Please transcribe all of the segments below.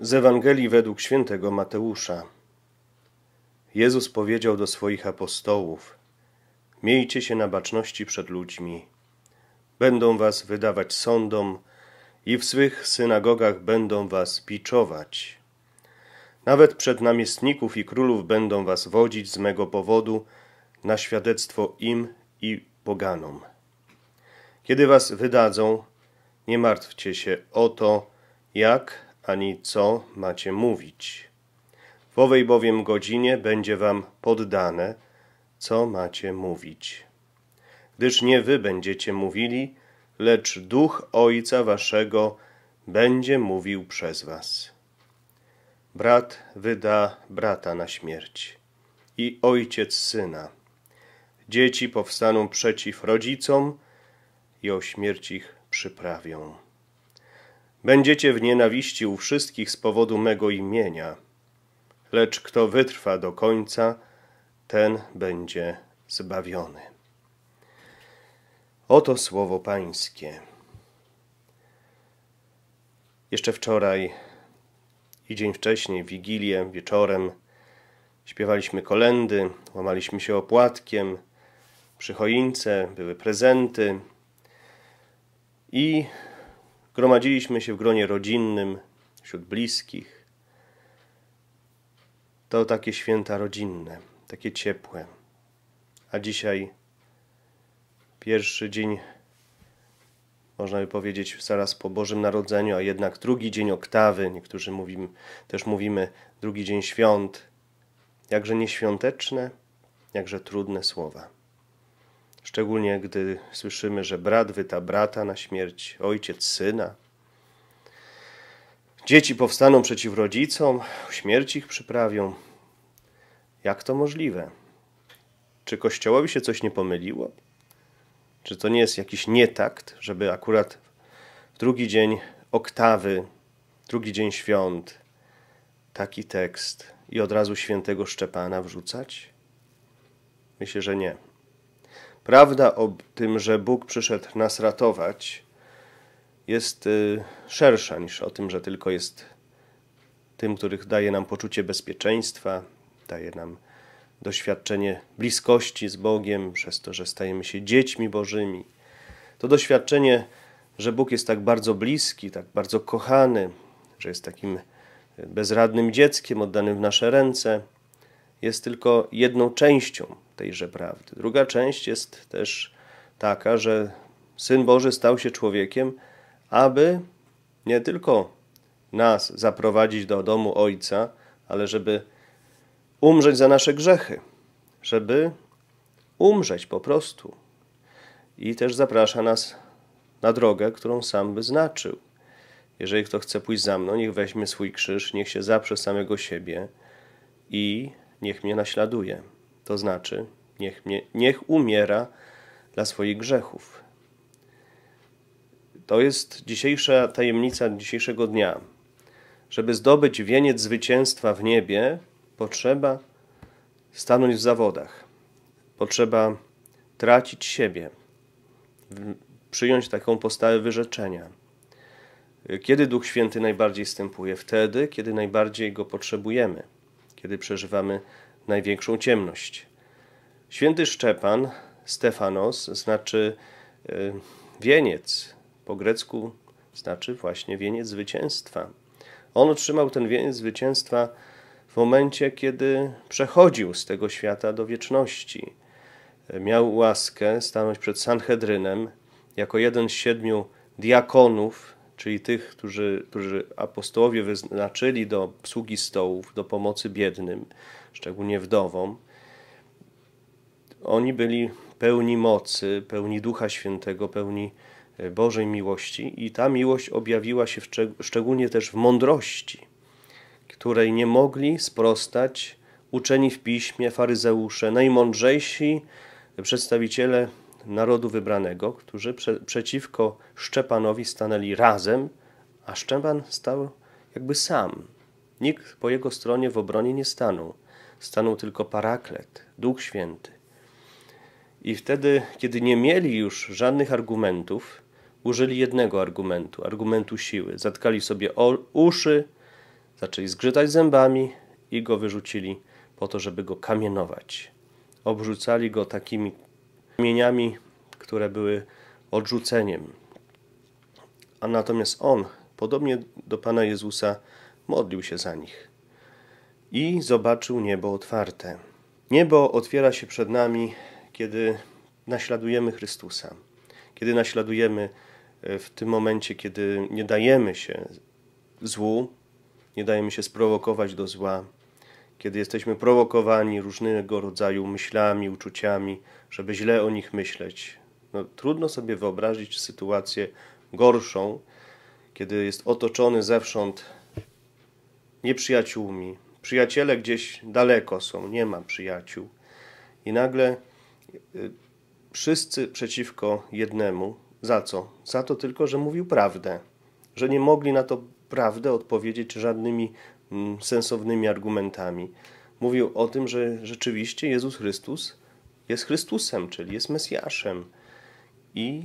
Z Ewangelii według świętego Mateusza. Jezus powiedział do swoich apostołów: Miejcie się na baczności przed ludźmi. Będą was wydawać sądom i w swych synagogach będą was piczować. Nawet przed namiestników i królów będą was wodzić z mego powodu na świadectwo im i poganom. Kiedy was wydadzą, nie martwcie się o to, jak ani co macie mówić. W owej bowiem godzinie będzie wam poddane, co macie mówić. Gdyż nie wy będziecie mówili, lecz duch Ojca Waszego będzie mówił przez Was. Brat wyda brata na śmierć i ojciec syna. Dzieci powstaną przeciw rodzicom i o śmierć ich przyprawią. Będziecie w nienawiści u wszystkich z powodu mego imienia, lecz kto wytrwa do końca, ten będzie zbawiony. Oto słowo Pańskie. Jeszcze wczoraj i dzień wcześniej, w wigilię, wieczorem, śpiewaliśmy kolendy, łamaliśmy się opłatkiem, przy choince były prezenty i gromadziliśmy się w gronie rodzinnym, wśród bliskich. To takie święta rodzinne, takie ciepłe. A dzisiaj pierwszy dzień, można by powiedzieć, zaraz po Bożym Narodzeniu, a jednak drugi dzień oktawy, niektórzy mówimy, też mówimy drugi dzień świąt. Jakże nieświąteczne, jakże trudne słowa. Szczególnie gdy słyszymy, że brat wyta brata na śmierć, ojciec syna. Dzieci powstaną przeciw rodzicom, śmierć ich przyprawią. Jak to możliwe? Czy Kościołowi się coś nie pomyliło? Czy to nie jest jakiś nietakt, żeby akurat w drugi dzień oktawy, drugi dzień świąt, taki tekst i od razu świętego Szczepana wrzucać? Myślę, że nie. Prawda o tym, że Bóg przyszedł nas ratować, jest y, szersza niż o tym, że tylko jest tym, których daje nam poczucie bezpieczeństwa, daje nam doświadczenie bliskości z Bogiem, przez to, że stajemy się dziećmi Bożymi. To doświadczenie, że Bóg jest tak bardzo bliski, tak bardzo kochany, że jest takim y, bezradnym dzieckiem oddanym w nasze ręce, jest tylko jedną częścią tejże prawdy. Druga część jest też taka, że Syn Boży stał się człowiekiem, aby nie tylko nas zaprowadzić do domu Ojca, ale żeby umrzeć za nasze grzechy, żeby umrzeć po prostu. I też zaprasza nas na drogę, którą sam wyznaczył. Jeżeli kto chce pójść za mną, niech weźmie swój krzyż, niech się zaprze samego siebie i niech mnie naśladuje to znaczy niech, mnie, niech umiera dla swoich grzechów. To jest dzisiejsza tajemnica dzisiejszego dnia. Żeby zdobyć wieniec zwycięstwa w niebie, potrzeba stanąć w zawodach, potrzeba tracić siebie, przyjąć taką postawę wyrzeczenia. Kiedy Duch Święty najbardziej stępuje, Wtedy, kiedy najbardziej go potrzebujemy, kiedy przeżywamy największą ciemność. Święty Szczepan, Stefanos, znaczy y, wieniec. Po grecku znaczy właśnie wieniec zwycięstwa. On otrzymał ten wieniec zwycięstwa w momencie, kiedy przechodził z tego świata do wieczności. Miał łaskę stanąć przed Sanhedrynem jako jeden z siedmiu diakonów czyli tych, którzy, którzy apostołowie wyznaczyli do obsługi stołów, do pomocy biednym, szczególnie wdowom, oni byli pełni mocy, pełni Ducha Świętego, pełni e, Bożej miłości i ta miłość objawiła się w, szczególnie też w mądrości, której nie mogli sprostać uczeni w piśmie, faryzeusze, najmądrzejsi przedstawiciele narodu wybranego, którzy prze, przeciwko Szczepanowi stanęli razem, a Szczepan stał jakby sam. Nikt po jego stronie w obronie nie stanął. Stanął tylko Paraklet, Duch Święty. I wtedy, kiedy nie mieli już żadnych argumentów, użyli jednego argumentu, argumentu siły. Zatkali sobie uszy, zaczęli zgrzytać zębami i go wyrzucili po to, żeby go kamienować. Obrzucali go takimi mieniami, które były odrzuceniem. A natomiast on, podobnie do Pana Jezusa, modlił się za nich i zobaczył niebo otwarte. Niebo otwiera się przed nami, kiedy naśladujemy Chrystusa, kiedy naśladujemy e, w tym momencie, kiedy nie dajemy się złu, nie dajemy się sprowokować do zła, kiedy jesteśmy prowokowani różnego rodzaju myślami, uczuciami, żeby źle o nich myśleć. No, trudno sobie wyobrazić sytuację gorszą, kiedy jest otoczony zewsząd nieprzyjaciółmi. Przyjaciele gdzieś daleko są, nie ma przyjaciół. I nagle y, wszyscy przeciwko jednemu. Za co? Za to tylko, że mówił prawdę, że nie mogli na to prawdę odpowiedzieć żadnymi Mm, sensownymi argumentami. Mówił o tym, że rzeczywiście Jezus Chrystus jest Chrystusem, czyli jest Mesjaszem. I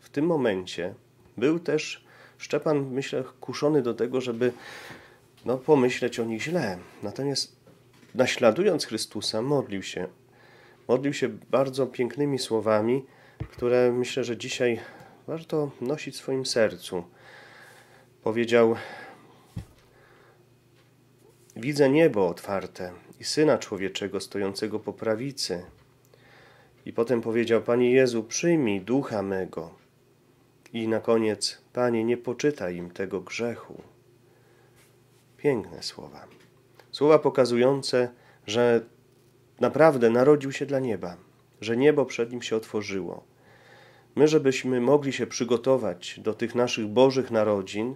w tym momencie był też Szczepan, myślę, kuszony do tego, żeby no, pomyśleć o nich źle. Natomiast naśladując Chrystusa, modlił się. Modlił się bardzo pięknymi słowami, które myślę, że dzisiaj warto nosić w swoim sercu. Powiedział Widzę niebo otwarte i Syna Człowieczego stojącego po prawicy. I potem powiedział, Panie Jezu, przyjmij ducha mego. I na koniec, Panie, nie poczytaj im tego grzechu. Piękne słowa. Słowa pokazujące, że naprawdę narodził się dla nieba, że niebo przed nim się otworzyło. My, żebyśmy mogli się przygotować do tych naszych bożych narodzin,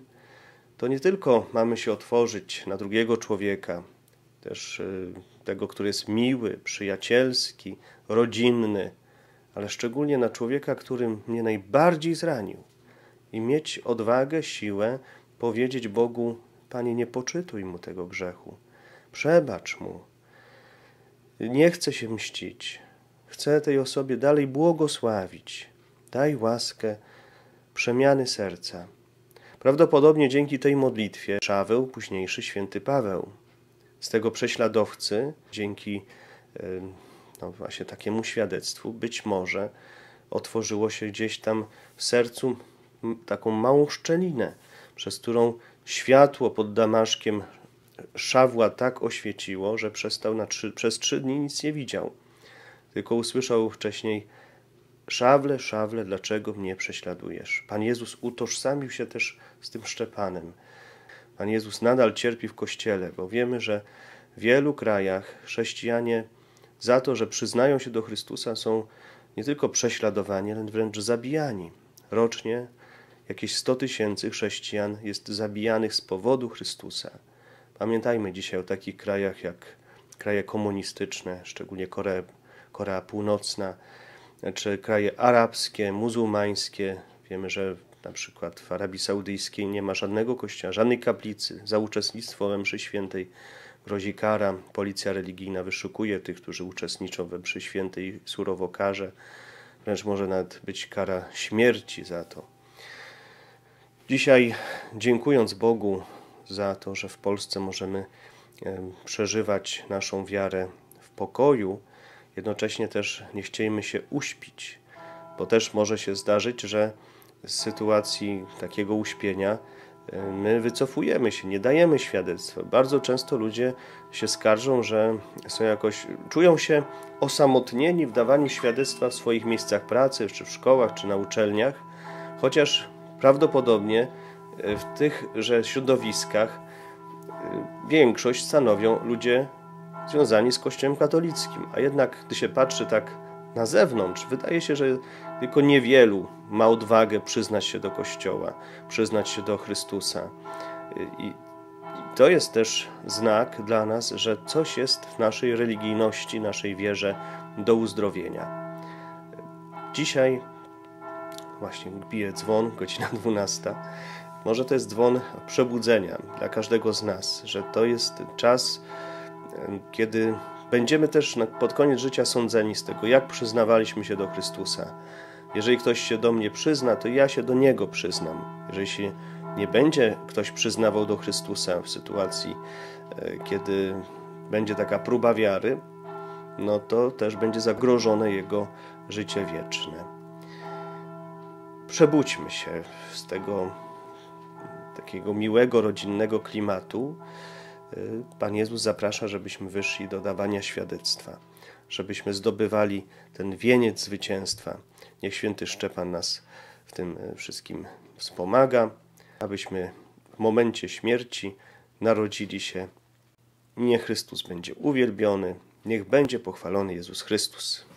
to nie tylko mamy się otworzyć na drugiego człowieka, też y, tego, który jest miły, przyjacielski, rodzinny, ale szczególnie na człowieka, który mnie najbardziej zranił, i mieć odwagę, siłę powiedzieć Bogu: Panie, nie poczytuj mu tego grzechu, przebacz mu. Nie chcę się mścić, chcę tej osobie dalej błogosławić. Daj łaskę przemiany serca. Prawdopodobnie dzięki tej modlitwie Szaweł, późniejszy święty Paweł. Z tego prześladowcy, dzięki no właśnie takiemu świadectwu, być może otworzyło się gdzieś tam w sercu taką małą szczelinę, przez którą światło pod Damaszkiem Szawła tak oświeciło, że przestał trzy, przez trzy dni nic nie widział. Tylko usłyszał wcześniej Szawle, szawle, dlaczego mnie prześladujesz? Pan Jezus utożsamił się też z tym Szczepanem. Pan Jezus nadal cierpi w kościele, bo wiemy, że w wielu krajach chrześcijanie za to, że przyznają się do Chrystusa, są nie tylko prześladowani, ale wręcz zabijani. Rocznie jakieś 100 tysięcy chrześcijan jest zabijanych z powodu Chrystusa. Pamiętajmy dzisiaj o takich krajach jak kraje komunistyczne, szczególnie Korea, Korea Północna, czy kraje arabskie, muzułmańskie. Wiemy, że na przykład w Arabii Saudyjskiej nie ma żadnego kościoła, żadnej kaplicy. Za uczestnictwo we mszy świętej grozi kara. Policja religijna wyszukuje tych, którzy uczestniczą we mszy świętej surowo karze. Wręcz może nawet być kara śmierci za to. Dzisiaj dziękując Bogu za to, że w Polsce możemy przeżywać naszą wiarę w pokoju, jednocześnie też nie chciejmy się uśpić, bo też może się zdarzyć, że z sytuacji takiego uśpienia y, my wycofujemy się, nie dajemy świadectwa. Bardzo często ludzie się skarżą, że są jakoś, czują się osamotnieni w dawaniu świadectwa w swoich miejscach pracy, czy w szkołach, czy na uczelniach, chociaż prawdopodobnie y, w tychże środowiskach y, większość stanowią ludzie związani z Kościołem katolickim. A jednak, gdy się patrzy tak na zewnątrz, wydaje się, że tylko niewielu ma odwagę przyznać się do Kościoła, przyznać się do Chrystusa. I to jest też znak dla nas, że coś jest w naszej religijności, naszej wierze do uzdrowienia. Dzisiaj właśnie bije dzwon, godzina 12. Może to jest dzwon przebudzenia dla każdego z nas, że to jest czas kiedy będziemy też pod koniec życia sądzeni z tego, jak przyznawaliśmy się do Chrystusa. Jeżeli ktoś się do mnie przyzna, to ja się do niego przyznam. Jeżeli się nie będzie ktoś przyznawał do Chrystusa w sytuacji, e, kiedy będzie taka próba wiary, no to też będzie zagrożone jego życie wieczne. Przebudźmy się z tego takiego miłego, rodzinnego klimatu Y, Pan Jezus zaprasza, żebyśmy wyszli do dawania świadectwa, żebyśmy zdobywali ten wieniec zwycięstwa. Niech święty Szczepan nas w tym y, wszystkim wspomaga, abyśmy w momencie śmierci narodzili się. Niech Chrystus będzie uwielbiony, niech będzie pochwalony Jezus Chrystus.